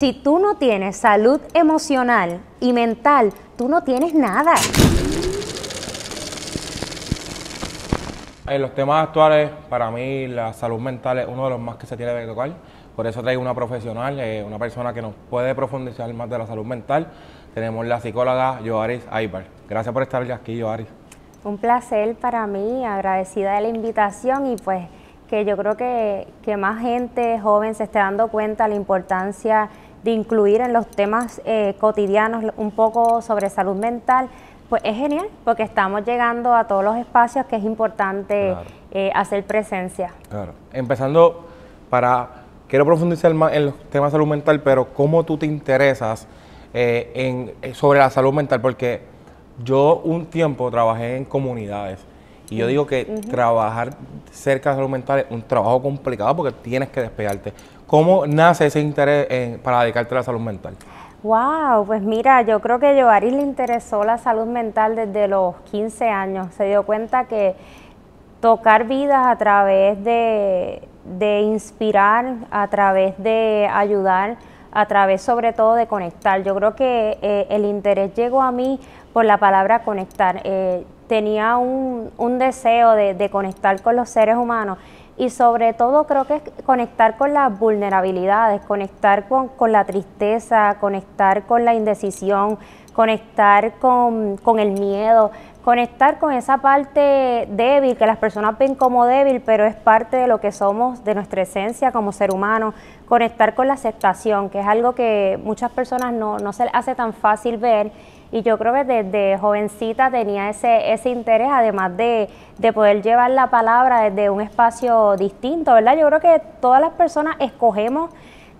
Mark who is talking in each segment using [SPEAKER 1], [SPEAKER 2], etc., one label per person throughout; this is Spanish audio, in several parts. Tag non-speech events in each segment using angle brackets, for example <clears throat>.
[SPEAKER 1] Si tú no tienes salud emocional y mental, tú no tienes nada.
[SPEAKER 2] En los temas actuales, para mí la salud mental es uno de los más que se tiene que tocar. Por eso traigo una profesional, eh, una persona que nos puede profundizar más de la salud mental. Tenemos la psicóloga Joaris Aybar. Gracias por estar aquí, Joaris.
[SPEAKER 1] Un placer para mí, agradecida de la invitación y pues que yo creo que, que más gente joven se esté dando cuenta de la importancia incluir en los temas eh, cotidianos un poco sobre salud mental, pues es genial, porque estamos llegando a todos los espacios que es importante eh, hacer presencia.
[SPEAKER 2] Claro. Empezando para, quiero profundizar más en los temas de salud mental, pero cómo tú te interesas eh, en, sobre la salud mental, porque yo un tiempo trabajé en comunidades y yo digo que trabajar cerca de salud mental es un trabajo complicado porque tienes que despegarte. ¿Cómo nace ese interés para dedicarte a la salud mental?
[SPEAKER 1] Wow, pues mira, yo creo que Joaris le interesó la salud mental desde los 15 años. Se dio cuenta que tocar vidas a través de, inspirar, a través de ayudar, a través sobre todo de conectar. Yo creo que eh, el interés llegó a mí por la palabra conectar. Eh, tenía un, deseo de conectar con los seres humanos y sobre todo creo que es conectar con las vulnerabilidades, conectar con, la tristeza, conectar con la indecisión, conectar con, con, el miedo, conectar con esa parte débil que las personas ven como débil, pero es parte de lo que somos, de nuestra esencia como ser humano, conectar con la aceptación, que es algo que muchas personas no, no se hace tan fácil ver y yo creo que desde jovencita tenía ese, ese interés, además de, poder llevar la palabra desde un espacio distinto, ¿verdad? Yo creo que todas las personas escogemos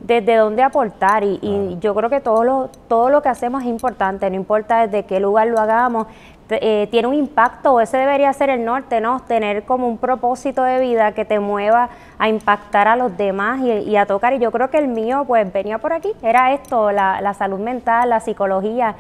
[SPEAKER 1] desde dónde aportar y, y yo creo que todo lo, todo lo que hacemos es importante, no importa desde qué lugar lo hagamos, eh, tiene un impacto, ese debería ser el norte, ¿no? Tener como un propósito de vida que te mueva a impactar a los demás y, y a tocar. Y yo creo que el mío, pues, venía por aquí. Era esto, la, la salud mental, la psicología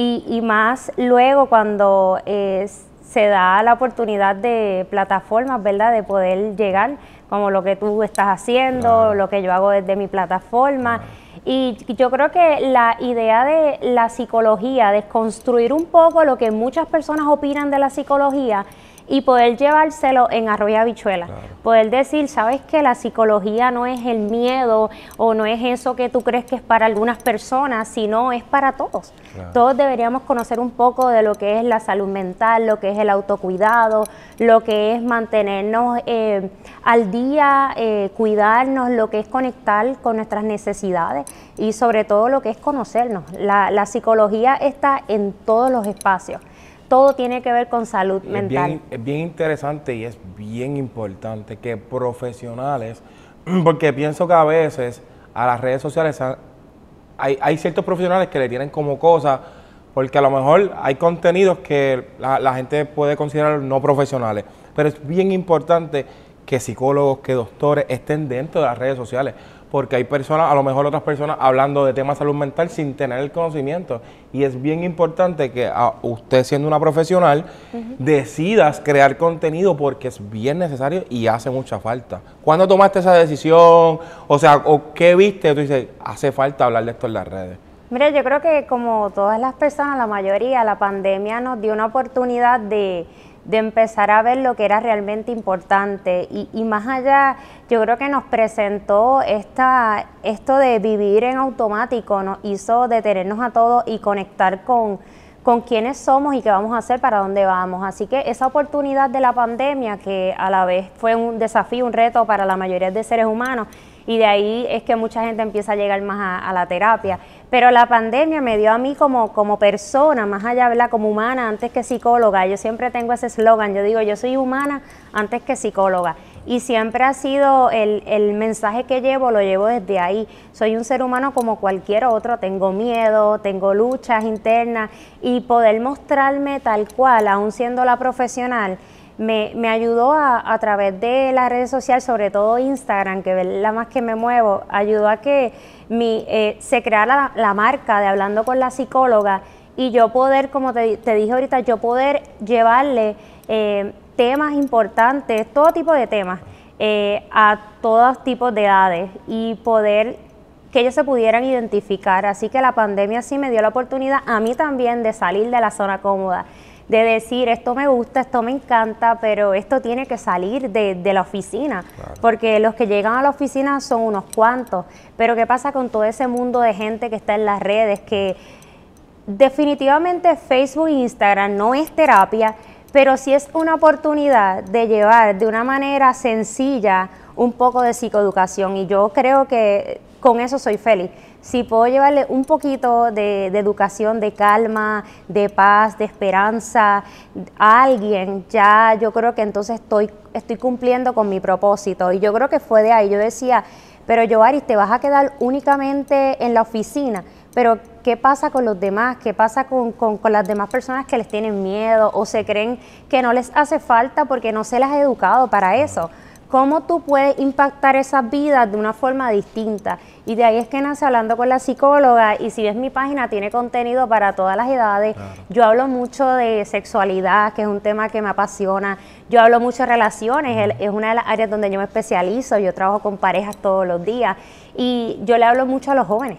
[SPEAKER 1] y, más luego cuando eh, se da la oportunidad de plataformas, ¿verdad? De poder llegar, como lo que tú estás haciendo, lo que yo hago desde mi plataforma. Y yo creo que la idea de la psicología, de construir un poco lo que muchas personas opinan de la psicología, y poder llevárselo en arroyo habichuela. Poder decir, sabes que la psicología no es el miedo o no es eso que tú crees que es para algunas personas, sino es para todos. Todos deberíamos conocer un poco de lo que es la salud mental, lo que es el autocuidado, lo que es mantenernos eh, al día, eh, cuidarnos, lo que es conectar con nuestras necesidades y sobre todo lo que es conocernos. La, la psicología está en todos los espacios todo tiene que ver con salud mental.
[SPEAKER 2] es bien interesante y es bien importante que profesionales, <clears throat> porque pienso que a veces a las redes sociales hay, ciertos profesionales que le tienen como cosa, porque a lo mejor hay contenidos que la gente puede considerar no profesionales, pero es bien importante que psicólogos, que doctores estén dentro de las redes sociales porque hay personas, a lo mejor otras personas, hablando de temas de salud mental sin tener el conocimiento. Y es bien importante que usted, siendo una profesional, decidas crear contenido porque es bien necesario y hace mucha falta. ¿Cuándo tomaste esa decisión? O sea, ¿o ¿qué viste? Tú dices, hace falta hablar de esto en las redes.
[SPEAKER 1] Mira, yo creo que como todas las personas, la mayoría, la pandemia nos dio una oportunidad de de empezar a ver lo que era realmente importante y, más allá, yo creo que nos presentó esta, esto de vivir en automático, nos hizo detenernos a todos y conectar con, con quiénes somos y qué vamos a hacer, para dónde vamos. Así que esa oportunidad de la pandemia, que a la vez fue un desafío, un reto para la mayoría de seres humanos, y de ahí es que mucha gente empieza a llegar más a, a la terapia. Pero la pandemia me dio a mí como, como persona, más allá, de hablar Como humana antes que psicóloga. Yo siempre tengo ese eslogan, yo digo, yo soy humana antes que psicóloga. Y siempre ha sido el, el mensaje que llevo, lo llevo desde ahí. Soy un ser humano como cualquier otro, tengo miedo, tengo luchas internas y poder mostrarme tal cual, aún siendo la profesional, me, ayudó a, a, través de las redes sociales, sobre todo Instagram, que es la más que me muevo, ayudó a que mi, eh, se creara la, marca de hablando con la psicóloga y yo poder, como te, dije ahorita, yo poder llevarle eh, temas importantes, todo tipo de temas, eh, a todos tipos de edades y poder que ellos se pudieran identificar. Así que la pandemia sí me dio la oportunidad a mí también de salir de la zona cómoda de decir esto me gusta, esto me encanta, pero esto tiene que salir de, la oficina, porque los que llegan a la oficina son unos cuantos, pero ¿qué pasa con todo ese mundo de gente que está en las redes? Que definitivamente Facebook e Instagram no es terapia, pero sí es una oportunidad de llevar de una manera sencilla un poco de psicoeducación y yo creo que con eso soy feliz si puedo llevarle un poquito de, educación, de calma, de paz, de esperanza a alguien, ya yo creo que entonces estoy, estoy cumpliendo con mi propósito. Y yo creo que fue de ahí. Yo decía, pero Joaris, te vas a quedar únicamente en la oficina. Pero, ¿qué pasa con los demás? ¿Qué pasa con, con las demás personas que les tienen miedo o se creen que no les hace falta porque no se las ha educado para eso? cómo tú puedes impactar esas vidas de una forma distinta. Y de ahí es que nace hablando con la psicóloga y si ves mi página tiene contenido para todas las edades. Yo hablo mucho de sexualidad, que es un tema que me apasiona. Yo hablo mucho de relaciones, es una de las áreas donde yo me especializo. Yo trabajo con parejas todos los días y yo le hablo mucho a los jóvenes,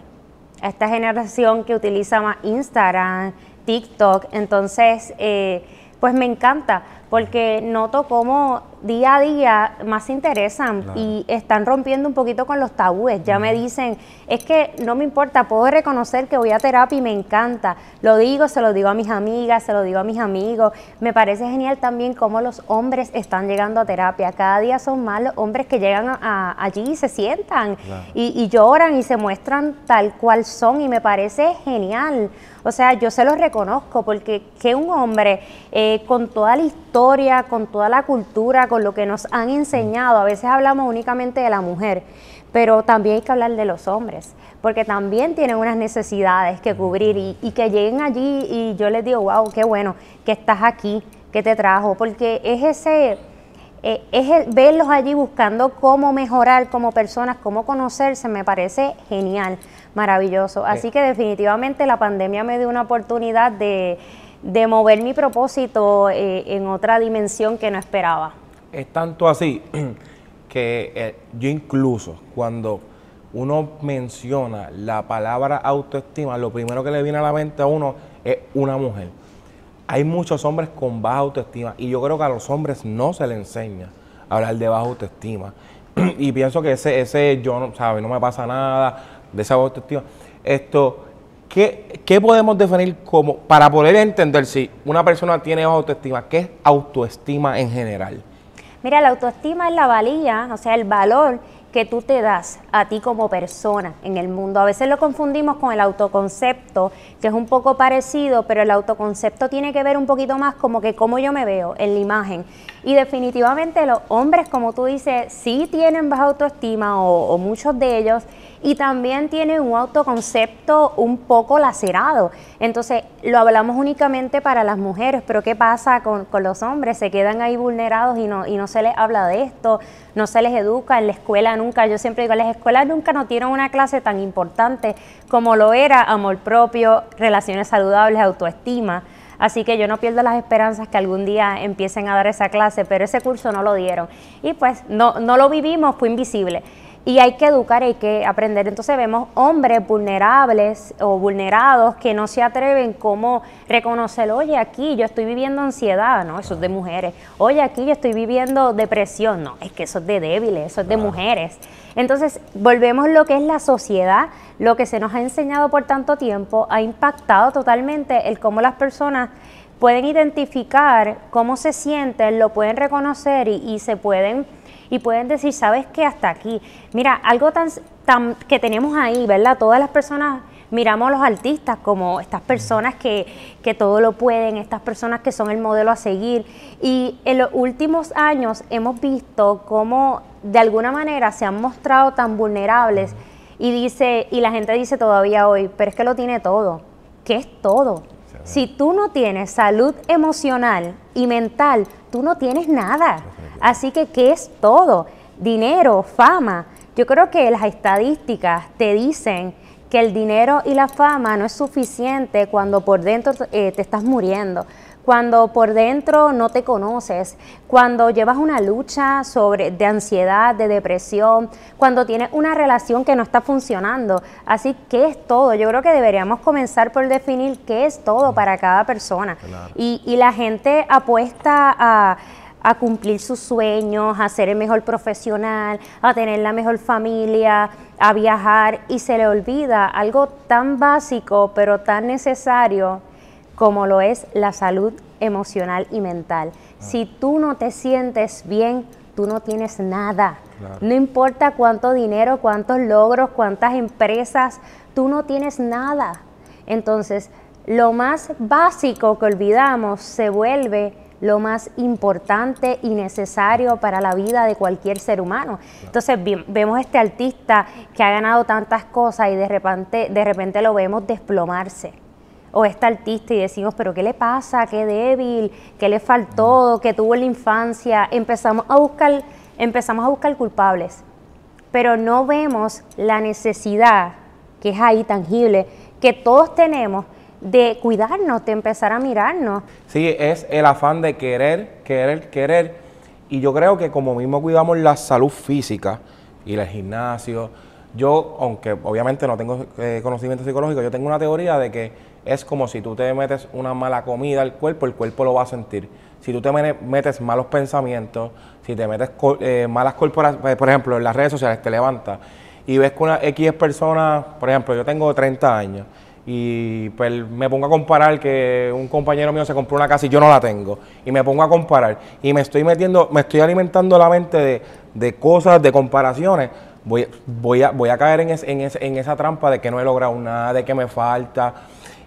[SPEAKER 1] a esta generación que utiliza más Instagram, TikTok. Entonces, eh, pues me encanta porque noto cómo día a día más se interesan y están rompiendo un poquito con los tabúes. Ya me dicen, es que no me importa, puedo reconocer que voy a terapia y me encanta. Lo digo, se lo digo a mis amigas, se lo digo a mis amigos. Me parece genial también cómo los hombres están llegando a terapia. Cada día son más los hombres que llegan a, allí y se sientan y, y lloran y se muestran tal cual son y me parece genial. O sea, yo se los reconozco porque que un hombre eh, con toda la historia, con toda la cultura, con lo que nos han enseñado, a veces hablamos únicamente de la mujer, pero también hay que hablar de los hombres, porque también tienen unas necesidades que cubrir y, que lleguen allí y yo les digo, wow, qué bueno que estás aquí, que te trajo, porque es ese... Eh, es verlos allí buscando cómo mejorar como personas, cómo conocerse, me parece genial maravilloso. Así que definitivamente la pandemia me dio una oportunidad de, de mover mi propósito eh, en otra dimensión que no esperaba.
[SPEAKER 2] Es tanto así <clears throat> que eh, yo incluso cuando uno menciona la palabra autoestima, lo primero que le viene a la mente a uno es una mujer. Hay muchos hombres con baja autoestima y yo creo que a los hombres no se le enseña a hablar de baja autoestima. <clears throat> y pienso que ese, ese yo no, sabe, no me pasa nada, de esa autoestima esto, ¿qué, podemos definir como, para poder entender si una persona tiene baja autoestima, qué es autoestima en general?
[SPEAKER 1] Mira, la autoestima es la valía, o sea, el valor que tú te das a ti como persona en el mundo. A veces lo confundimos con el autoconcepto, que es un poco parecido, pero el autoconcepto tiene que ver un poquito más como que cómo yo me veo en la imagen. Y definitivamente los hombres, como tú dices, sí tienen baja autoestima o muchos de ellos, y también tiene un autoconcepto un poco lacerado. Entonces, lo hablamos únicamente para las mujeres, pero ¿qué pasa con, los hombres? Se quedan ahí vulnerados y no, y no se les habla de esto, no se les educa en la escuela nunca. Yo siempre digo, en las escuelas nunca nos tienen una clase tan importante como lo era amor propio, relaciones saludables, autoestima. Así que yo no pierdo las esperanzas que algún día empiecen a dar esa clase, pero ese curso no lo dieron. Y pues no, no lo vivimos, fue invisible y hay que educar, hay que aprender. Entonces vemos hombres vulnerables o vulnerados que no se atreven como reconocer, oye, aquí yo estoy viviendo ansiedad, no, eso es de mujeres. Oye, aquí yo estoy viviendo depresión, no, es que eso es de débiles, eso es de mujeres. Entonces, volvemos lo que es la sociedad, lo que se nos ha enseñado por tanto tiempo, ha impactado totalmente el cómo las personas pueden identificar cómo se sienten, lo pueden reconocer y, y se pueden y pueden decir, ¿sabes qué? Hasta aquí. Mira, algo tan, que tenemos ahí, ¿verdad? Todas las personas miramos a los artistas como estas personas que, que, todo lo pueden, estas personas que son el modelo a seguir. Y en los últimos años hemos visto cómo de alguna manera se han mostrado tan vulnerables y dice, y la gente dice todavía hoy, pero es que lo tiene todo. ¿Qué es todo? Si tú no tienes salud emocional y mental, tú no tienes nada. Así que, ¿qué es todo? Dinero, fama. Yo creo que las estadísticas te dicen que el dinero y la fama no es suficiente cuando por dentro eh, te estás muriendo, cuando por dentro no te conoces, cuando llevas una lucha sobre de ansiedad, de depresión, cuando tienes una relación que no está funcionando. Así que es todo. Yo creo que deberíamos comenzar por definir qué es todo para cada persona. y la gente apuesta a a cumplir sus sueños, a ser el mejor profesional, a tener la mejor familia, a viajar y se le olvida algo tan básico pero tan necesario como lo es la salud emocional y mental. Si tú no te sientes bien, tú no tienes nada. No importa cuánto dinero, cuántos logros, cuántas empresas, tú no tienes nada. Entonces, lo más básico que olvidamos se vuelve lo más importante y necesario para la vida de cualquier ser humano. Entonces vemos a este artista que ha ganado tantas cosas y de repente, lo vemos desplomarse. O este artista y decimos, pero ¿qué le pasa? ¿Qué débil? ¿Qué le faltó? ¿Qué tuvo en la infancia? Empezamos a buscar, empezamos a buscar culpables, pero no vemos la necesidad que es ahí tangible, que todos tenemos de cuidarnos, de empezar a mirarnos.
[SPEAKER 2] Sí, es el afán de querer, querer, querer. Y yo creo que como mismo cuidamos la salud física, y el gimnasio, yo, aunque obviamente no tengo eh, conocimiento psicológico, yo tengo una teoría de que es como si tú te metes una mala comida al cuerpo, el cuerpo lo va a sentir. Si tú te metes malos pensamientos, si te metes eh, malas corporaciones, eh, por ejemplo, en las redes sociales te levantas y ves que una X persona, por ejemplo, yo tengo 30 años, y pues me pongo a comparar que un compañero mío se compró una casa y yo no la tengo y me pongo a comparar y me estoy metiendo, me estoy alimentando la mente de, cosas, de comparaciones, voy, voy, a, voy a caer en, en, esa trampa de que no he logrado nada, de que me falta.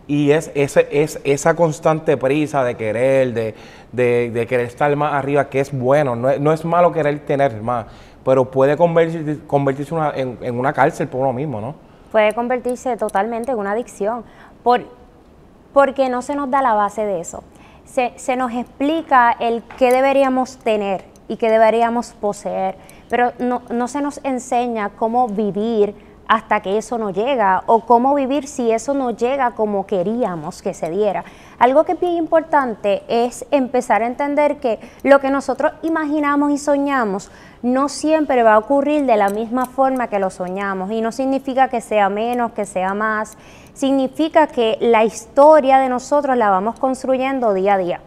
[SPEAKER 2] Y es, ese, es esa constante prisa de querer, de, de, querer estar más arriba, que es bueno, no es, malo querer tener más, pero puede convertirse en, en una cárcel por uno mismo, ¿no?
[SPEAKER 1] puede convertirse totalmente en una adicción, porque no se nos da la base de eso. Se, nos explica el qué deberíamos tener y qué deberíamos poseer, pero no, no se nos enseña cómo vivir hasta que eso no llega o cómo vivir si eso no llega como queríamos que se diera. Algo que es bien importante es empezar a entender que lo que nosotros imaginamos y soñamos no siempre va a ocurrir de la misma forma que lo soñamos y no significa que sea menos, que sea más, significa que la historia de nosotros la vamos construyendo día a día.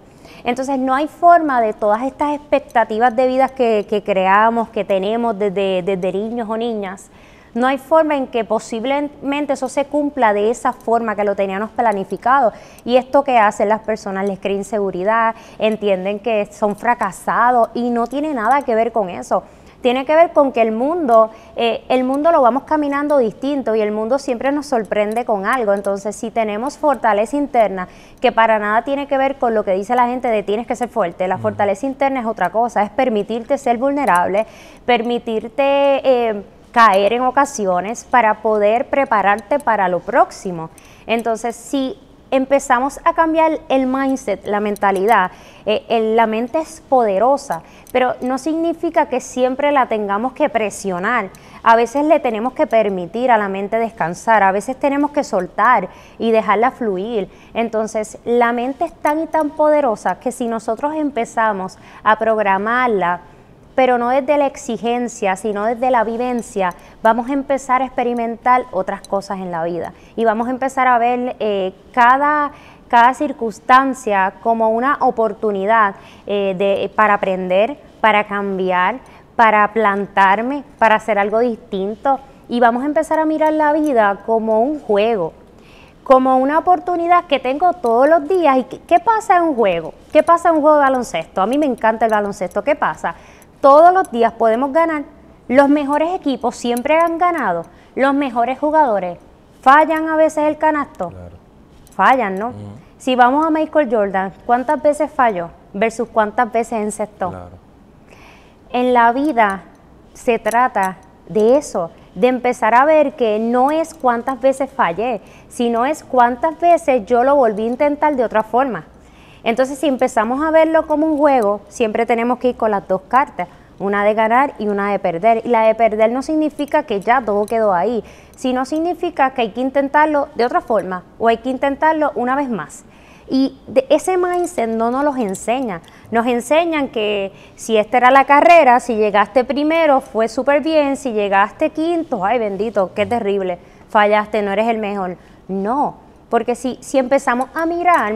[SPEAKER 1] Entonces no hay forma de todas estas expectativas de vida que, que creamos, que tenemos desde, desde niños o niñas, no hay forma en que posiblemente eso se cumpla de esa forma que lo teníamos planificado. Y esto que hacen las personas les crea inseguridad, entienden que son fracasados y no tiene nada que ver con eso tiene que ver con que el mundo, eh, el mundo lo vamos caminando distinto y el mundo siempre nos sorprende con algo. Entonces, si tenemos fortaleza interna, que para nada tiene que ver con lo que dice la gente de tienes que ser fuerte, la fortaleza interna es otra cosa, es permitirte ser vulnerable, permitirte... Eh, caer en ocasiones para poder prepararte para lo próximo. Entonces, si empezamos a cambiar el mindset, la mentalidad. Eh, eh, la mente es poderosa, pero no significa que siempre la tengamos que presionar. A veces le tenemos que permitir a la mente descansar, a veces tenemos que soltar y dejarla fluir. Entonces, la mente es tan y tan poderosa que si nosotros empezamos a programarla, pero no desde la exigencia, sino desde la vivencia, vamos a empezar a experimentar otras cosas en la vida y vamos a empezar a ver eh, cada circunstancia como una oportunidad eh, eh, para aprender, para cambiar, para plantarme, para hacer algo distinto. Y vamos a empezar a mirar la vida como un juego, como una oportunidad que tengo todos los días. ¿Y qué pasa en un juego? ¿Qué pasa en un juego de baloncesto? A mí me encanta el baloncesto. ¿Qué pasa? todos los días podemos ganar. Los mejores equipos siempre han ganado. Los mejores jugadores fallan a veces el canasto. Fallan, ¿no? Si vamos a Michael Jordan, ¿cuántas veces falló versus cuántas veces encestó? En la vida se trata de eso, de empezar a ver que no es cuántas veces fallé, sino es cuántas veces yo lo volví a intentar de otra forma. Entonces, si empezamos a verlo como un juego, siempre tenemos que ir con las dos cartas, una de ganar y una de perder. Y la de perder no significa que ya todo quedó ahí, sino significa que hay que intentarlo de otra forma o hay que intentarlo una vez más. Y de ese mindset no nos los enseña. Nos enseñan que si esta era la carrera, si llegaste primero fue súper bien, si llegaste quinto, ay bendito, qué terrible, fallaste, no eres el mejor. No, porque si, si empezamos a mirar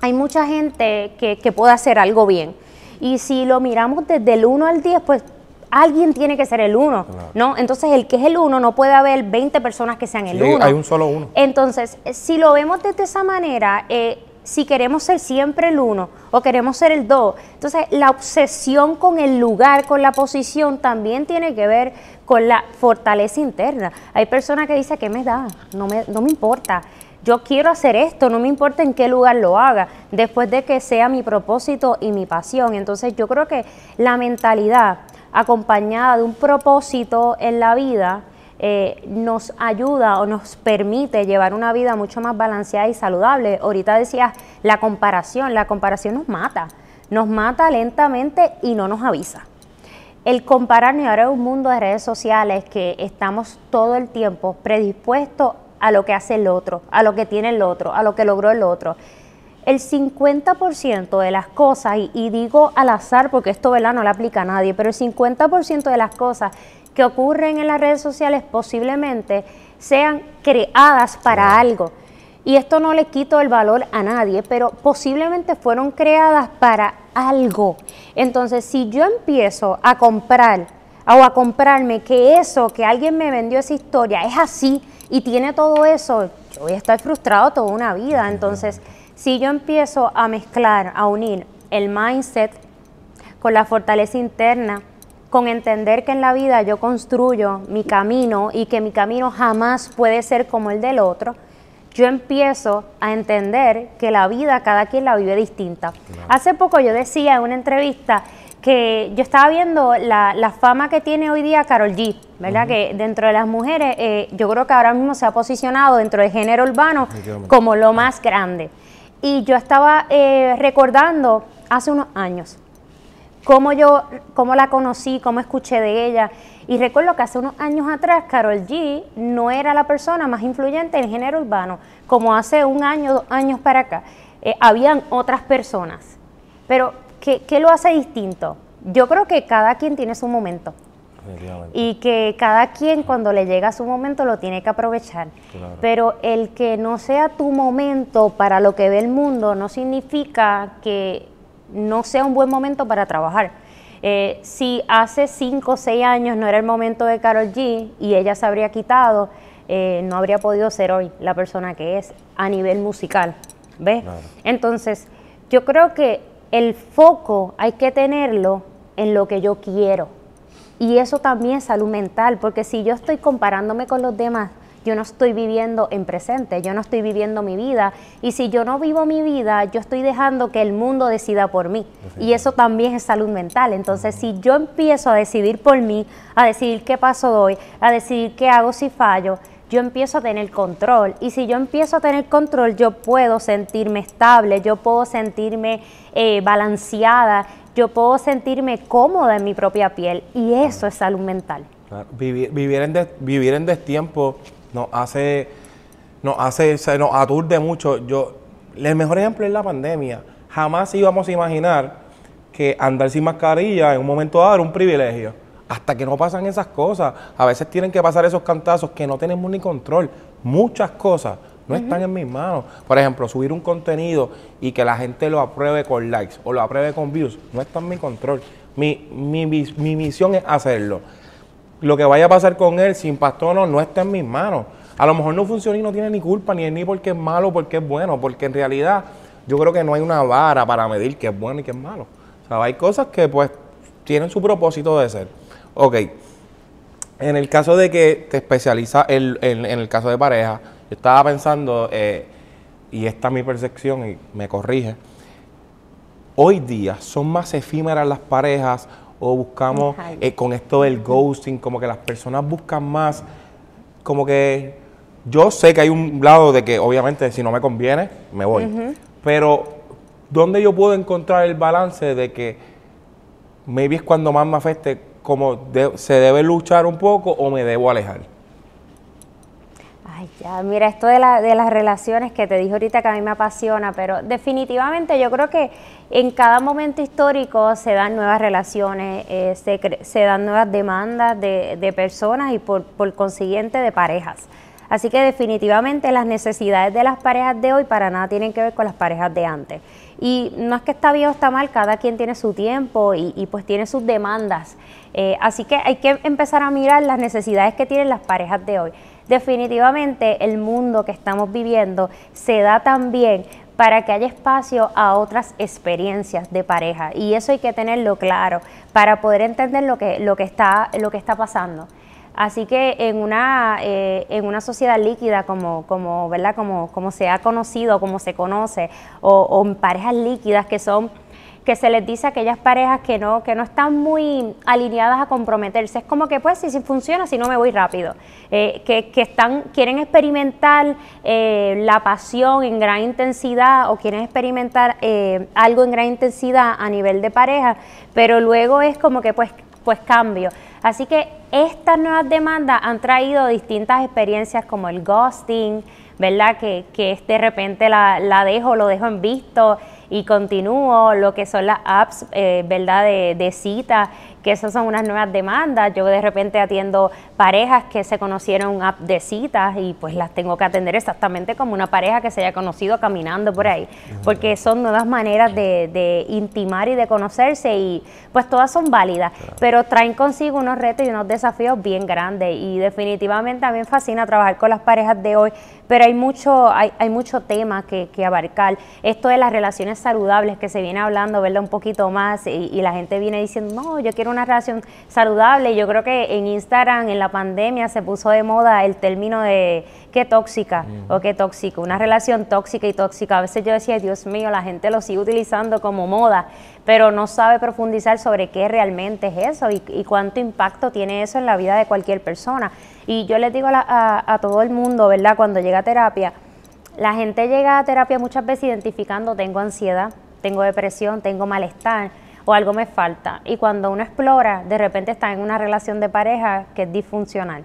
[SPEAKER 1] hay mucha gente que, que puede hacer algo bien. Y si lo miramos desde el 1 al 10, pues alguien tiene que ser el uno, ¿no? Entonces, el que es el uno, no puede haber 20 personas que sean el uno. Hay un solo uno. Entonces, si lo vemos de esa manera, eh, si queremos ser siempre el uno o queremos ser el 2, entonces la obsesión con el lugar, con la posición, también tiene que ver con la fortaleza interna. Hay personas que dicen, ¿qué me da? No me, no me importa. Yo quiero hacer esto, no me importa en qué lugar lo haga, después de que sea mi propósito y mi pasión. Entonces yo creo que la mentalidad acompañada de un propósito en la vida eh, nos ayuda o nos permite llevar una vida mucho más balanceada y saludable. Ahorita decías la comparación, la comparación nos mata, nos mata lentamente y no nos avisa el compararnos ahora es un mundo de redes sociales que estamos todo el tiempo predispuestos a lo que hace el otro, a lo que tiene el otro, a lo que logró el otro. El 50% de las cosas, y, digo al azar porque esto ¿verdad? no lo aplica a nadie, pero el 50% de las cosas que ocurren en las redes sociales posiblemente sean creadas para algo. Y esto no le quito el valor a nadie, pero posiblemente fueron creadas para algo. Entonces, si yo empiezo a comprar o a comprarme que eso que alguien me vendió esa historia es así, y tiene todo eso, yo voy a estar frustrado toda una vida. Entonces, si yo empiezo a mezclar, a unir el mindset con la fortaleza interna, con entender que en la vida yo construyo mi camino y que mi camino jamás puede ser como el del otro, yo empiezo a entender que la vida cada quien la vive distinta. Hace poco yo decía en una entrevista yo estaba viendo la, fama que tiene hoy día Carol G, ¿verdad? Que dentro de las mujeres, eh, yo creo que ahora mismo se ha posicionado dentro del género urbano como lo más grande. Y yo estaba eh, recordando hace unos años cómo yo, cómo la conocí, cómo escuché de ella. Y recuerdo que hace unos años atrás Carol G no era la persona más influyente en género urbano, como hace un año, dos años para acá. Eh, habían otras personas. Pero ¿Qué, lo hace distinto? Yo creo que cada quien tiene su momento. Y que cada quien cuando le llega su momento lo tiene que aprovechar. Pero el que no sea tu momento para lo que ve el mundo no significa que no sea un buen momento para trabajar. Eh, si hace cinco, o 6 años no era el momento de Carol G y ella se habría quitado, eh, no habría podido ser hoy la persona que es a nivel musical. ¿Ves? Entonces, yo creo que el foco hay que tenerlo en lo que yo quiero. Y eso también es salud mental, porque si yo estoy comparándome con los demás, yo no estoy viviendo en presente, yo no estoy viviendo mi vida. Y si yo no vivo mi vida, yo estoy dejando que el mundo decida por mí. Y eso también es salud mental. Entonces, si yo empiezo a decidir por mí, a decidir qué paso doy, a decidir qué hago si fallo, yo empiezo a tener control. Y si yo empiezo a tener control, yo puedo sentirme estable, yo puedo sentirme eh, balanceada, yo puedo sentirme cómoda en mi propia piel. Y eso es salud mental.
[SPEAKER 2] Vivir, en vivir en destiempo nos hace, no hace, se aturde mucho. Yo, el mejor ejemplo es la pandemia. Jamás íbamos a imaginar que andar sin mascarilla en un momento dado era un privilegio hasta que no pasan esas cosas. A veces tienen que pasar esos cantazos que no tenemos ni control. Muchas cosas no están en mis manos. Por ejemplo, subir un contenido y que la gente lo apruebe con likes o lo apruebe con views, no está en mi control. Mi, misión es hacerlo. Lo que vaya a pasar con él, sin pastor o no, no está en mis manos. A lo mejor no funciona y no tiene ni culpa, ni es ni porque es malo, porque es bueno, porque en realidad yo creo que no hay una vara para medir qué es bueno y qué es malo. O sea, hay cosas que pues tienen su propósito de ser. Ok. En el caso de que te especializa en, el caso de pareja, yo estaba pensando, eh, y esta es mi percepción, y me corrige, hoy día son más efímeras las parejas o buscamos eh, con esto del ghosting, como que las personas buscan más, como que yo sé que hay un lado de que obviamente si no me conviene, me voy, pero ¿dónde yo puedo encontrar el balance de que maybe es cuando más me afecte como se debe luchar un poco o me debo alejar?
[SPEAKER 1] Ay, ya, mira, esto de, la, de las relaciones que te dije ahorita que a mí me apasiona, pero definitivamente yo creo que en cada momento histórico se dan nuevas relaciones, eh, se, se, dan nuevas demandas de, personas y por consiguiente de parejas. Así que definitivamente las necesidades de las parejas de hoy para nada tienen que ver con las parejas de antes. Y no es que está bien o está mal, cada quien tiene su tiempo y, pues tiene sus demandas. Eh, así que hay que empezar a mirar las necesidades que tienen las parejas de hoy. Definitivamente el mundo que estamos viviendo se da también para que haya espacio a otras experiencias de pareja. Y eso hay que tenerlo claro para poder entender lo que, está, lo que está pasando. Así que en una, eh, en una sociedad líquida como, ¿verdad? Como, como se ha conocido, como se conoce, o, en parejas líquidas que son que se les dice a aquellas parejas que no, que no están muy alineadas a comprometerse. Es como que pues si, si funciona, si no me voy rápido. Eh, que, están, quieren experimentar eh, la pasión en gran intensidad o quieren experimentar algo en gran intensidad a nivel de pareja, pero luego es como que pues pues cambio. Así que estas nuevas demandas han traído distintas experiencias como el ghosting, ¿verdad? Que, que es de repente la, la, dejo, lo dejo en visto y continúo, lo que son las apps, eh, ¿verdad? De, de cita esas son unas nuevas demandas. Yo de repente atiendo parejas que se conocieron app de citas y pues las tengo que atender exactamente como una pareja que se haya conocido caminando por ahí, porque son nuevas maneras de, intimar y de conocerse y pues todas son válidas, pero traen consigo unos retos y unos desafíos bien grandes y definitivamente a mí me fascina trabajar con las parejas de hoy pero hay mucho, hay, hay mucho tema que, que, abarcar. Esto de las relaciones saludables que se viene hablando, ¿verdad? Un poquito más y, y, la gente viene diciendo, no, yo quiero una relación saludable. Yo creo que en Instagram, en la pandemia, se puso de moda el término de qué tóxica o qué tóxico, una relación tóxica y tóxica. A veces yo decía, Dios mío, la gente lo sigue utilizando como moda, pero no sabe profundizar sobre qué realmente es eso y, cuánto impacto tiene eso en la vida de cualquier persona. Y yo les digo a, a todo el mundo, ¿verdad? Cuando llega a terapia, la gente llega a terapia muchas veces identificando tengo ansiedad, tengo depresión, tengo malestar o algo me falta. Y cuando uno explora, de repente está en una relación de pareja que es disfuncional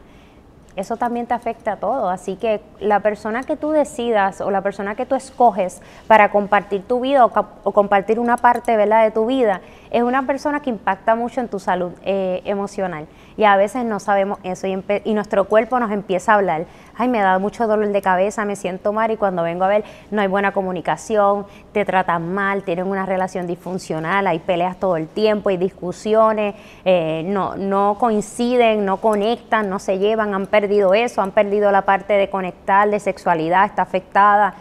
[SPEAKER 1] eso también te afecta a todo. Así que la persona que tú decidas o la persona que tú escoges para compartir tu vida o, compartir una parte ¿verdad? de tu vida, es una persona que impacta mucho en tu salud eh, emocional y a veces no sabemos eso y, nuestro cuerpo nos empieza a hablar, ay, me da mucho dolor de cabeza, me siento mal y cuando vengo a ver no hay buena comunicación, te tratan mal, tienen una relación disfuncional, hay peleas todo el tiempo, hay discusiones, eh, no, no coinciden, no conectan, no se llevan, han perdido eso, han perdido la parte de conectar, de sexualidad, está afectada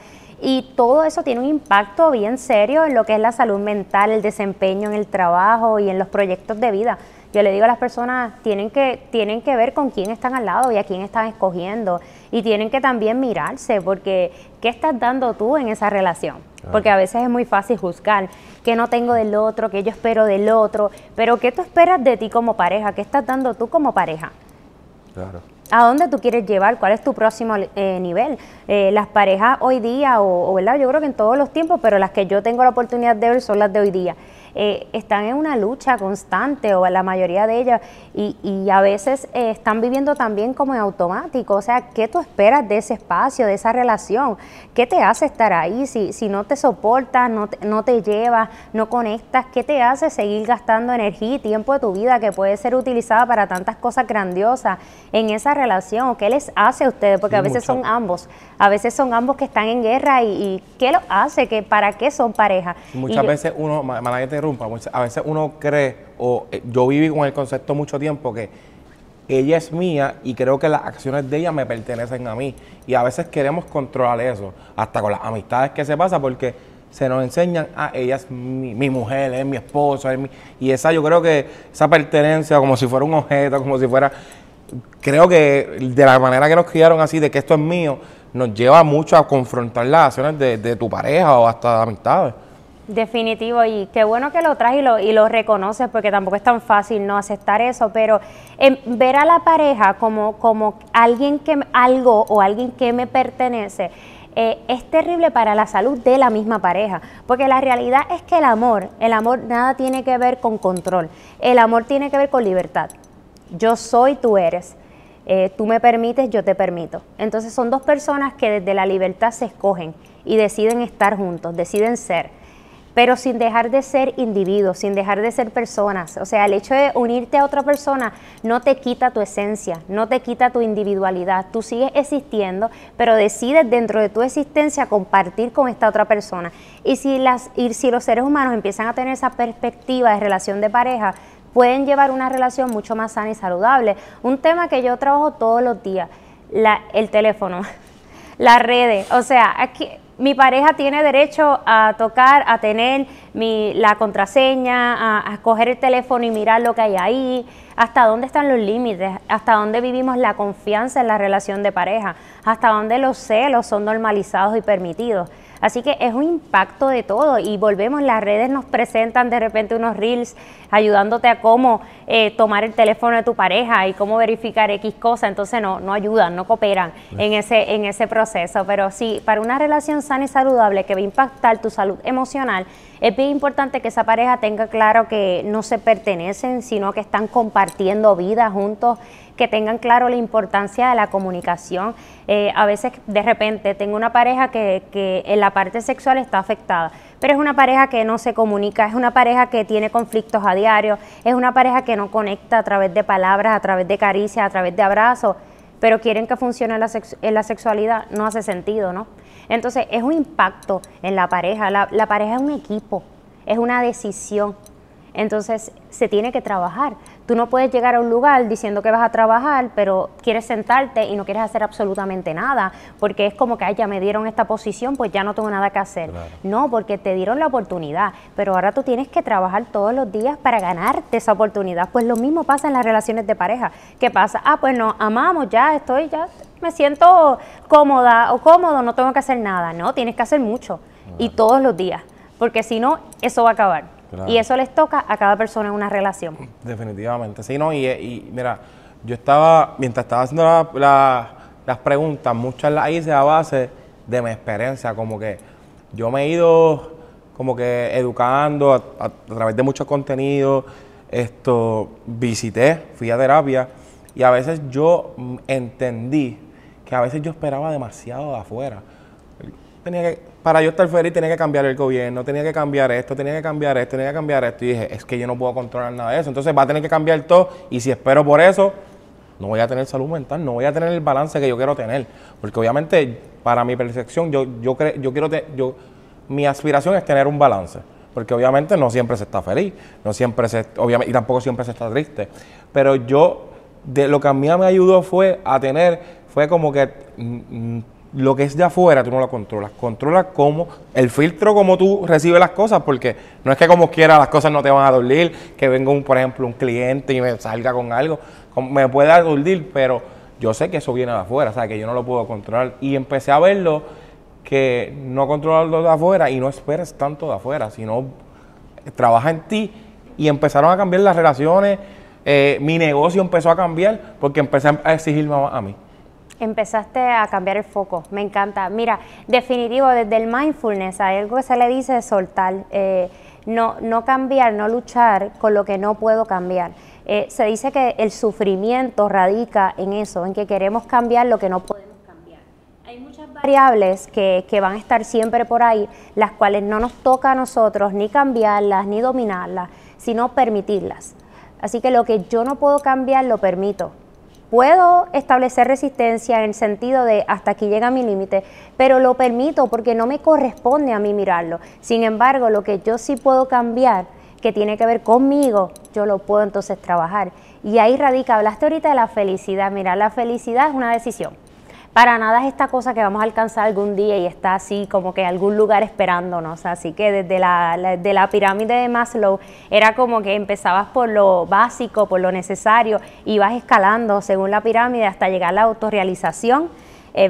[SPEAKER 1] y todo eso tiene un impacto bien serio en lo que es la salud mental, el desempeño en el trabajo y en los proyectos de vida. Yo le digo a las personas, tienen que, tienen que ver con quién están al lado y a quién están escogiendo. Y tienen que también mirarse, porque ¿qué estás dando tú en esa relación? Porque a veces es muy fácil juzgar que no tengo del otro, que yo espero del otro, pero ¿qué tú esperas de ti como pareja? ¿Qué estás dando tú como pareja? Claro a dónde tú quieres llevar, cuál es tu próximo eh, nivel. Eh, las parejas hoy día, o, o, verdad, yo creo que en todos los tiempos, pero las que yo tengo la oportunidad de ver son las de hoy día. Eh, están en una lucha constante o la mayoría de ellas y, a veces eh, están viviendo también como en automático. O sea, ¿qué tú esperas de ese espacio, de esa relación? ¿Qué te hace estar ahí? Si, si no te soportas, no te, no te llevas, no conectas, ¿qué te hace seguir gastando energía y tiempo de tu vida que puede ser utilizada para tantas cosas grandiosas en esa relación? qué les hace a ustedes? Porque a veces son ambos. A veces son ambos que están en guerra y, y ¿qué lo hace? ¿Que ¿Para qué son pareja? Muchas
[SPEAKER 2] veces yo, uno, a veces uno cree, o eh, yo viví con el concepto mucho tiempo que ella es mía y creo que las acciones de ella me pertenecen a mí. Y a veces queremos controlar eso, hasta con las amistades que se pasa, porque se nos enseñan, ah, ella es mi, mujer, es mi esposo es Y esa yo creo que, esa pertenencia, como si fuera un objeto, como si fuera... Creo que de la manera que nos criaron así, de que esto es mío, nos lleva mucho a confrontar las acciones de, de tu pareja o hasta amistades.
[SPEAKER 1] Definitivo, y qué bueno que lo traes y lo, reconoces, porque tampoco es tan fácil no aceptar eso, pero em, ver a la pareja como, alguien que algo o alguien que me pertenece. Eh, es terrible para la salud de la misma pareja, porque la realidad es que el amor, el amor nada tiene que ver con control, el amor tiene que ver con libertad. Yo soy, tú eres. Eh, tú me permites, yo te permito. Entonces son dos personas que desde la libertad se escogen y deciden estar juntos, deciden ser pero sin dejar de ser individuos, sin dejar de ser personas. O sea, el hecho de unirte a otra persona no te quita tu esencia, no te quita tu individualidad. Tú sigues existiendo, pero decides dentro de tu existencia compartir con esta otra persona. Y si, las, si los seres humanos empiezan a tener esa perspectiva de relación de pareja, pueden llevar una relación mucho más sana y saludable. Un tema que yo trabajo todos los días, la, el teléfono,
[SPEAKER 2] <laughs> las redes. O
[SPEAKER 1] sea, aquí mi pareja tiene derecho a tocar, a tener la contraseña, a, a, coger el teléfono y mirar lo que hay ahí, hasta dónde están los límites, hasta dónde vivimos la confianza en la relación de pareja, hasta dónde los celos son normalizados y permitidos. Así que es un impacto de todo y volvemos, las redes nos presentan de repente unos reels ayudándote a cómo eh, tomar el teléfono de tu pareja y cómo verificar X cosa, entonces no, no ayudan, no cooperan en, ese, en ese proceso. Pero sí, para una relación sana y saludable que va a impactar tu salud emocional, es bien importante que esa pareja tenga claro que no se pertenecen, sino que están compartiendo vida juntos, que tengan claro la importancia de la comunicación. Eh, a veces de repente tengo una pareja que, que en la parte sexual está afectada pero es una pareja que no se comunica, es una pareja que tiene conflictos a diario, es una pareja que no conecta a través de palabras, a través de caricias, a través de abrazos, pero quieren que funcione la, en la sexualidad, no hace sentido, ¿no? Entonces es un impacto en la pareja, la, la pareja es un equipo, es una decisión, entonces se tiene que trabajar. Tú no puedes llegar a un lugar diciendo que vas a trabajar, pero quieres sentarte y no quieres hacer absolutamente nada, porque es como que, ya me dieron esta posición, pues ya no tengo nada que hacer. No, porque te dieron la oportunidad, pero ahora tú tienes que trabajar todos los días para ganarte esa oportunidad. Pues lo mismo pasa en las relaciones de pareja. ¿Qué pasa? Ah, pues no, amamos, ya estoy, ya me siento cómoda o cómodo, no tengo que hacer nada. No, tienes que hacer mucho y todos los días, porque si no, eso va a acabar. Y eso les toca a cada persona en una relación.
[SPEAKER 2] Definitivamente, sí, ¿no? Y, mira, yo estaba, mientras estaba haciendo las preguntas, muchas las hice a base de mi experiencia, como que yo me he ido como que educando a, través de muchos contenidos, esto, visité, fui a terapia y a veces yo entendí que a veces yo esperaba demasiado de afuera. Tenía que, para yo estar feliz tenía que cambiar el gobierno, tenía que cambiar esto, tenía que cambiar esto, tenía que cambiar esto. Y dije, es que yo no puedo controlar nada de eso. Entonces va a tener que cambiar todo. Y si espero por eso, no voy a tener salud mental, no voy a tener el balance que yo quiero tener. Porque obviamente, para mi percepción, yo, yo, creo yo quiero, yo, mi aspiración es tener un balance. Porque obviamente no siempre se está feliz, no siempre se, obviamente, y tampoco siempre se está triste. Pero yo, de lo que a mí me ayudó fue a tener, fue como que mm, mm, lo que es de afuera tú no lo controlas. controla cómo, el filtro, como tú recibes las cosas, porque no es que como quiera las cosas no te van a dormir, que venga, un, por ejemplo, un cliente y me salga con algo, me puede dormir, pero yo sé que eso viene de afuera, o sea, que yo no lo puedo controlar. Y empecé a verlo que no controlarlo de afuera y no esperes tanto de afuera, sino trabaja en ti y empezaron a cambiar las relaciones, eh, mi negocio empezó a cambiar porque empecé a exigirme a mí
[SPEAKER 1] empezaste a cambiar el foco. Me encanta. Mira, definitivo, desde el mindfulness hay algo que se le dice soltar, eh, no, no cambiar, no luchar con lo que no puedo cambiar. Eh, se dice que el sufrimiento radica en eso, en que queremos cambiar lo que no podemos cambiar. Hay muchas variables que, que van a estar siempre por ahí, las cuales no nos toca a nosotros ni cambiarlas, ni dominarlas, sino permitirlas. Así que lo que yo no puedo cambiar, lo permito puedo establecer resistencia en el sentido de hasta aquí llega mi límite, pero lo permito porque no me corresponde a mí mirarlo. Sin embargo, lo que yo sí puedo cambiar, que tiene que ver conmigo, yo lo puedo entonces trabajar. Y ahí radica, hablaste ahorita de la felicidad. Mira, la felicidad es una decisión. Para nada es esta cosa que vamos a alcanzar algún día y está así como que algún lugar esperándonos. Así que desde la, de la pirámide de Maslow era como que empezabas por lo básico, por lo necesario y vas escalando según la pirámide hasta llegar a la autorrealización. Eh,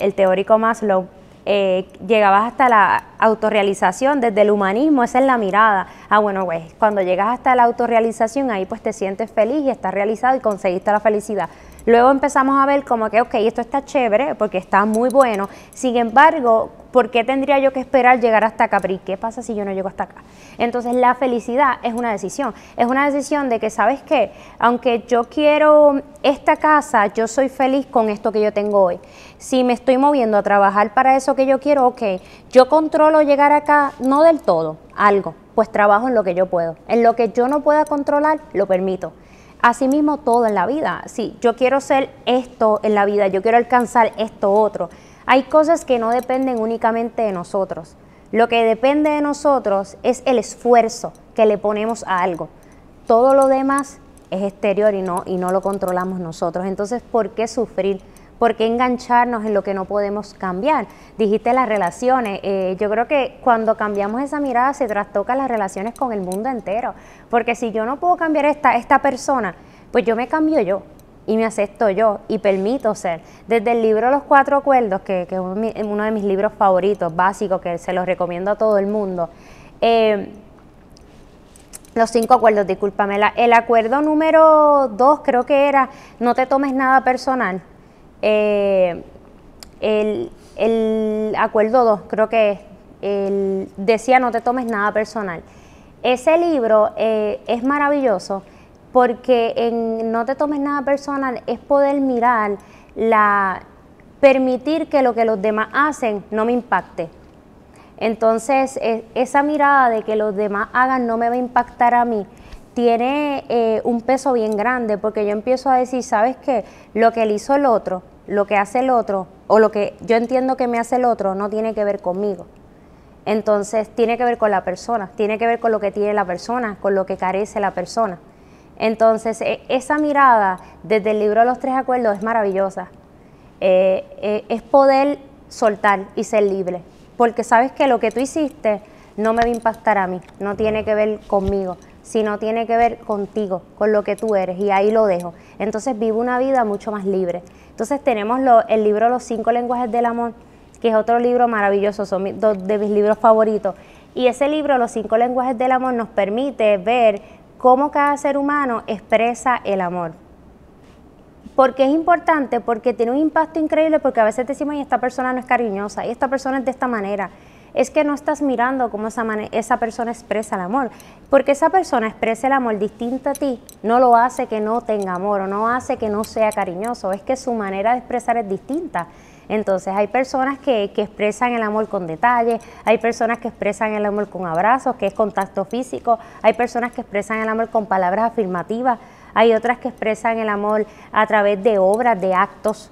[SPEAKER 1] el, teórico Maslow eh, llegabas hasta la autorrealización, desde el humanismo, esa es la mirada. Ah, bueno, pues cuando llegas hasta la autorrealización, ahí pues te sientes feliz y estás realizado y conseguiste la felicidad. Luego empezamos a ver como que, ok, esto está chévere porque está muy bueno. Sin embargo, ¿por qué tendría yo que esperar llegar hasta acá? ¿Y qué pasa si yo no llego hasta acá? Entonces la felicidad es una decisión. Es una decisión de que, ¿sabes qué? Aunque yo quiero esta casa, yo soy feliz con esto que yo tengo hoy. Si me estoy moviendo a trabajar para eso que yo quiero, ok, yo controlo llegar acá, no del todo, algo, pues trabajo en lo que yo puedo. En lo que yo no pueda controlar, lo permito. Asimismo, todo en la vida. Sí, yo quiero ser esto en la vida, yo quiero alcanzar esto otro. Hay cosas que no dependen únicamente de nosotros. Lo que depende de nosotros es el esfuerzo que le ponemos a algo. Todo lo demás es exterior y no, y no lo controlamos nosotros. Entonces, ¿por qué sufrir? ¿Por qué engancharnos en lo que no podemos cambiar? Dijiste las relaciones. Eh, yo creo que cuando cambiamos esa mirada se trastoca las relaciones con el mundo entero. Porque si yo no puedo cambiar esta, esta persona, pues yo me cambio yo y me acepto yo y permito ser. Desde el libro Los Cuatro Acuerdos, que, es uno de mis libros favoritos, básicos, que se los recomiendo a todo el mundo. Eh, los cinco acuerdos, discúlpame. La, el acuerdo número dos creo que era no te tomes nada personal. Eh, el, acuerdo 2, creo que decía no te tomes nada personal. Ese libro eh, es maravilloso porque en No te tomes nada personal es poder mirar la permitir que lo que los demás hacen no me impacte. Entonces, e, esa mirada de que los demás hagan no me va a impactar a mí tiene eh, un peso bien grande, porque yo empiezo a decir, ¿sabes qué? Lo que él hizo el otro, lo que hace el otro, o lo que yo entiendo que me hace el otro, no tiene que ver conmigo. Entonces, tiene que ver con la persona, tiene que ver con lo que tiene la persona, con lo que carece la persona. Entonces, e, esa mirada desde el libro Los Tres Acuerdos es maravillosa. Eh, eh, es poder soltar y ser libre, porque sabes que lo que tú hiciste no me va a impactar a mí, no tiene que ver conmigo sino tiene que ver contigo, con lo que tú eres, y ahí lo dejo. Entonces vivo una vida mucho más libre. Entonces tenemos el libro Los cinco lenguajes del amor, que es otro libro maravilloso, son dos de mis libros favoritos. Y ese libro, Los cinco lenguajes del amor, nos permite ver cómo cada ser humano expresa el amor. Porque es importante, porque tiene un impacto increíble, porque a veces decimos, y esta persona no es cariñosa, y esta persona es de esta manera, es que no estás mirando cómo esa, esa persona expresa el amor. Porque esa persona expresa el amor distinto a ti, no lo hace que no tenga amor o no hace que no sea cariñoso, es que su manera de expresar es distinta. Entonces hay personas que, que, expresan el amor con detalle, hay personas que expresan el amor con abrazos, que es contacto físico, hay personas que expresan el amor con palabras afirmativas, hay otras que expresan el amor a través de obras, de actos.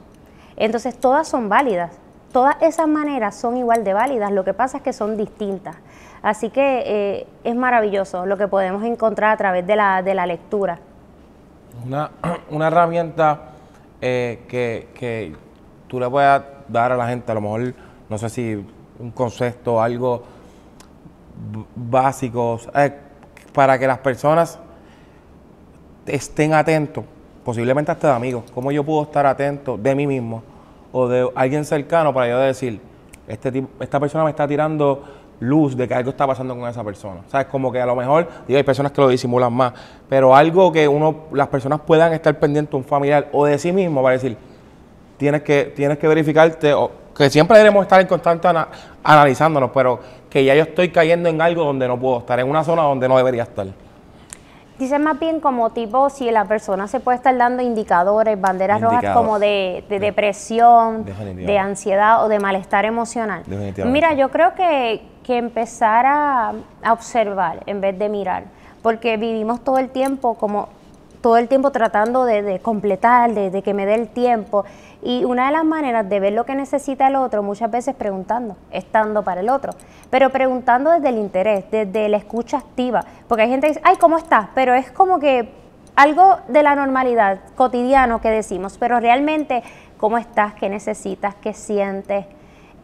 [SPEAKER 1] Entonces todas son válidas. Todas esas maneras son igual de válidas, lo que pasa es que son distintas. Así que eh, es maravilloso lo que podemos encontrar a través de la, de la lectura.
[SPEAKER 2] Una, <clears throat> una herramienta eh, que, que, tú le puedas dar a la gente, a lo mejor, no sé si un concepto, algo básico, para que las personas estén atentos, posiblemente hasta de amigos, cómo yo puedo estar atento de mí mismo o de alguien cercano para yo decir, este tipo, esta persona me está tirando luz de que algo está pasando con esa persona. sabes como que a lo mejor, digo, hay personas que lo disimulan más, pero algo que uno, las personas puedan estar pendientes un familiar o de sí mismo para decir, tienes que, tienes que verificarte, o, que siempre debemos estar en constante analizándonos, pero que ya yo estoy cayendo en algo donde no puedo estar, en una zona donde no debería estar.
[SPEAKER 1] Dice más bien como tipo si la persona se puede estar dando indicadores, banderas rojas como de, depresión, de ansiedad o de malestar emocional. Mira, yo creo que, que empezar a observar en vez de mirar, porque vivimos todo el tiempo como todo el tiempo tratando de, completar, de, que me dé el tiempo. Y una de las maneras de ver lo que necesita el otro, muchas veces preguntando, estando para el otro, pero preguntando desde el interés, desde la escucha activa, porque hay gente que dice, ay, ¿cómo estás? Pero es como que algo de la normalidad, cotidiano que decimos, pero realmente, ¿cómo estás? ¿Qué necesitas? ¿Qué sientes?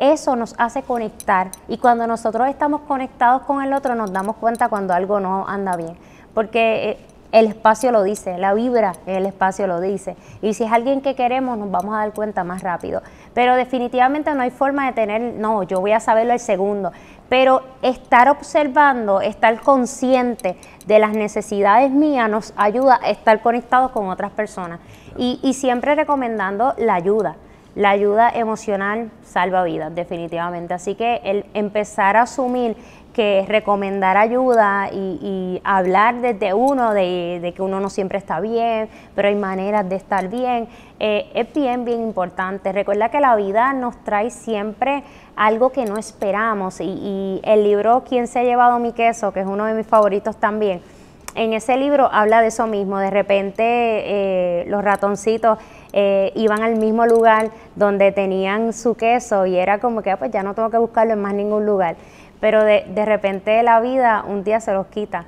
[SPEAKER 1] Eso nos hace conectar y cuando nosotros estamos conectados con el otro nos damos cuenta cuando algo no anda bien. Porque eh, el espacio lo dice, la vibra el espacio lo dice. Y si es alguien que queremos, nos vamos a dar cuenta más rápido. Pero definitivamente no hay forma de tener, no, yo voy a saberlo el segundo. Pero estar observando, estar consciente de las necesidades mías nos ayuda a estar conectados con otras personas. Y, siempre recomendando la ayuda. La ayuda emocional salva vidas, definitivamente. Así que el empezar a asumir que recomendar ayuda y, hablar desde uno de, que uno no siempre está bien, pero hay maneras de estar bien, eh, es bien, bien importante. Recuerda que la vida nos trae siempre algo que no esperamos y, el libro ¿Quién se ha llevado mi queso?, que es uno de mis favoritos también en ese libro habla de eso mismo. De repente eh, los ratoncitos eh, iban al mismo lugar donde tenían su queso y era como que ah, pues ya no tengo que buscarlo en más ningún lugar pero de, repente la vida un día se los quita.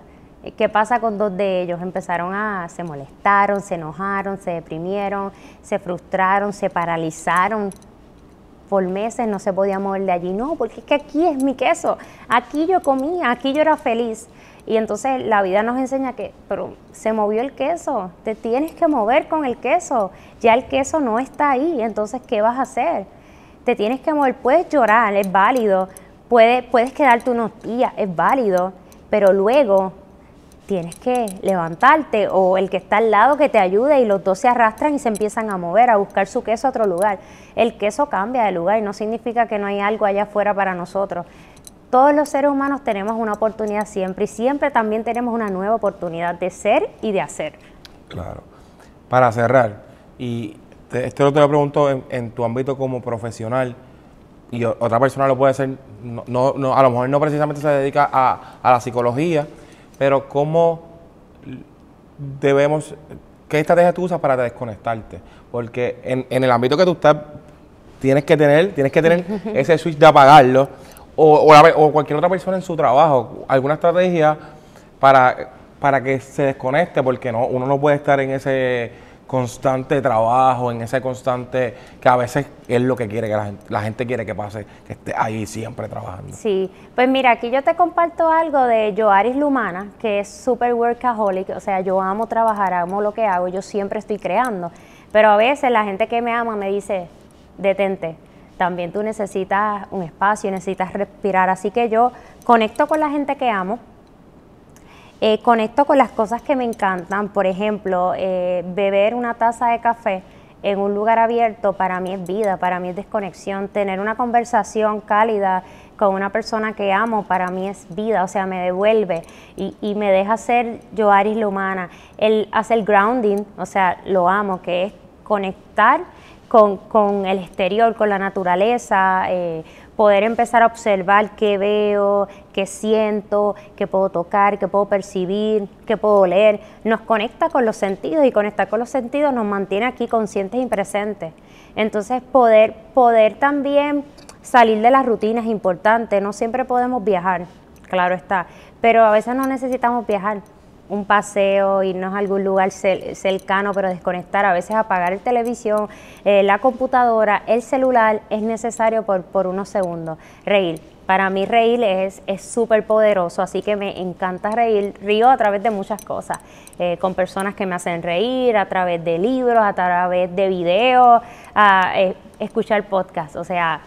[SPEAKER 1] ¿Qué pasa con dos de ellos? Empezaron a, se molestaron, se enojaron, se deprimieron, se frustraron, se paralizaron. Por meses no se podía mover de allí. No, porque es que aquí es mi queso. Aquí yo comía, aquí yo era feliz. Y entonces la vida nos enseña que, pero se movió el queso, te tienes que mover con el queso. Ya el queso no está ahí, entonces ¿qué vas a hacer? Te tienes que mover, puedes llorar, es válido, Puedes, quedarte unos días, es válido, pero luego tienes que levantarte o el que está al lado que te ayude y los dos se arrastran y se empiezan a mover, a buscar su queso a otro lugar. El queso cambia de lugar y no significa que no hay algo allá afuera para nosotros. Todos los seres humanos tenemos una oportunidad siempre y siempre también tenemos una nueva oportunidad de ser y de hacer.
[SPEAKER 2] Claro. Para cerrar, y esto lo te lo pregunto en tu ámbito como profesional, y otra persona lo puede hacer, no, no, a lo mejor no precisamente se dedica a, la psicología, pero cómo debemos, qué estrategia tú usas para desconectarte, porque en, en el ámbito que tú estás tienes que tener, tienes que tener <laughs> ese switch de apagarlo, o, o, o, cualquier otra persona en su trabajo, alguna estrategia para, para que se desconecte, porque no, uno no puede estar en ese constante trabajo, en ese constante que a veces es lo que quiere que la gente, la gente quiere que pase, que esté ahí siempre trabajando.
[SPEAKER 1] Sí, pues mira, aquí yo te comparto algo de Joaris Lumana, que es super workaholic, o sea, yo amo trabajar, amo lo que hago, yo siempre estoy creando, pero a veces la gente que me ama me dice, detente, también tú necesitas un espacio, necesitas respirar, así que yo conecto con la gente que amo, eh, conecto con las cosas que me encantan, por ejemplo, eh, beber una taza de café en un lugar abierto para mí es vida, para mí es desconexión, tener una conversación cálida con una persona que amo para mí es vida, o sea, me devuelve y, me deja ser yo Aris la humana. Él hace El grounding, o sea, lo amo, que es conectar con, el exterior, con la naturaleza, eh, poder empezar a observar qué veo, qué siento, qué puedo tocar, qué puedo percibir, qué puedo leer. Nos conecta con los sentidos y conectar con los sentidos nos mantiene aquí conscientes y presentes. Entonces poder, poder también salir de las rutinas es importante. No siempre podemos viajar, claro está, pero a veces no necesitamos viajar. Un paseo, irnos a algún lugar cercano, pero desconectar, a veces apagar el televisión, eh, la computadora, el celular, es necesario por, por unos segundos. Reír para mí reír es súper poderoso, así que me encanta reír. Río a través de muchas cosas, eh, con personas que me hacen reír, a través de libros, a través de videos, a eh, escuchar podcasts, o sea,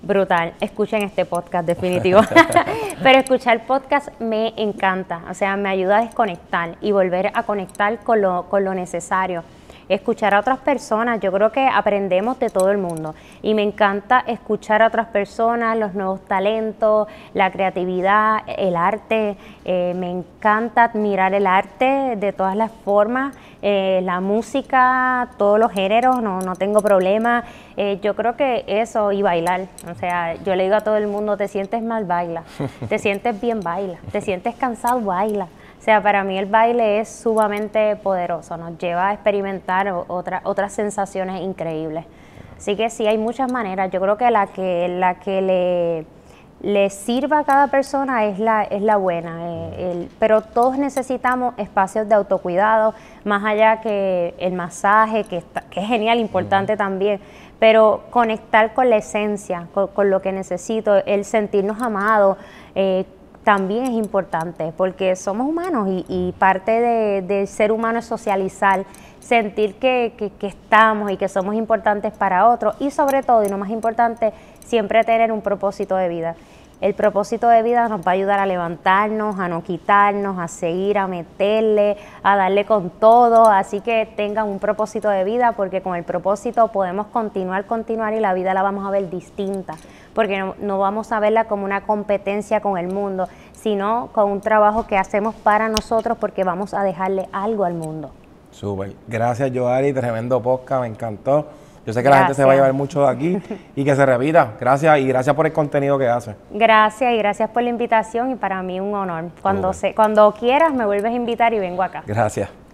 [SPEAKER 1] brutal. Escuchen este podcast definitivo. <laughs> <laughs> Pero escuchar podcast me encanta, o sea, me ayuda a desconectar y volver a conectar con lo, con lo necesario escuchar a otras personas. Yo creo que aprendemos de todo el mundo y me encanta escuchar a otras personas, los nuevos talentos, la creatividad, el arte. Eh, me encanta admirar el arte de todas las formas, eh, la música, todos los géneros, no, no tengo problema. Eh, yo creo que eso y bailar. O sea, yo le digo a todo el mundo, te sientes mal, baila. <laughs> Te sientes bien, baila. Te sientes cansado, baila sea, para mí el baile es sumamente poderoso, nos lleva a experimentar otras sensaciones increíbles. Así que sí, hay muchas maneras. Yo creo que la que, la que le, le sirva a cada persona es la, es la buena. Eh, pero todos necesitamos espacios de autocuidado, más allá que el masaje, que, es genial, importante también. Pero conectar con la esencia, con, lo que necesito, el sentirnos amados, eh, también es importante porque somos humanos y, parte del de ser humano es socializar, sentir que, que, estamos y que somos importantes para otros y sobre todo, y lo más importante, siempre tener un propósito de vida. El propósito de vida nos va a ayudar a levantarnos, a no quitarnos, a seguir, a meterle, a darle con todo. Así que tengan un propósito de vida porque con el propósito podemos continuar, continuar y la vida la vamos a ver distinta. Porque no, vamos a verla como una competencia con el mundo, sino con un trabajo que hacemos para nosotros porque vamos a dejarle algo al mundo.
[SPEAKER 2] Súper. Gracias, Joari. Tremendo podcast. Me encantó. Yo sé que la gente se va a llevar mucho de aquí y que se repita. Gracias y gracias por el contenido que hace.
[SPEAKER 1] Gracias y gracias por la invitación y para mí un honor. Cuando, se, cuando quieras me vuelves a invitar y vengo acá.
[SPEAKER 2] Gracias.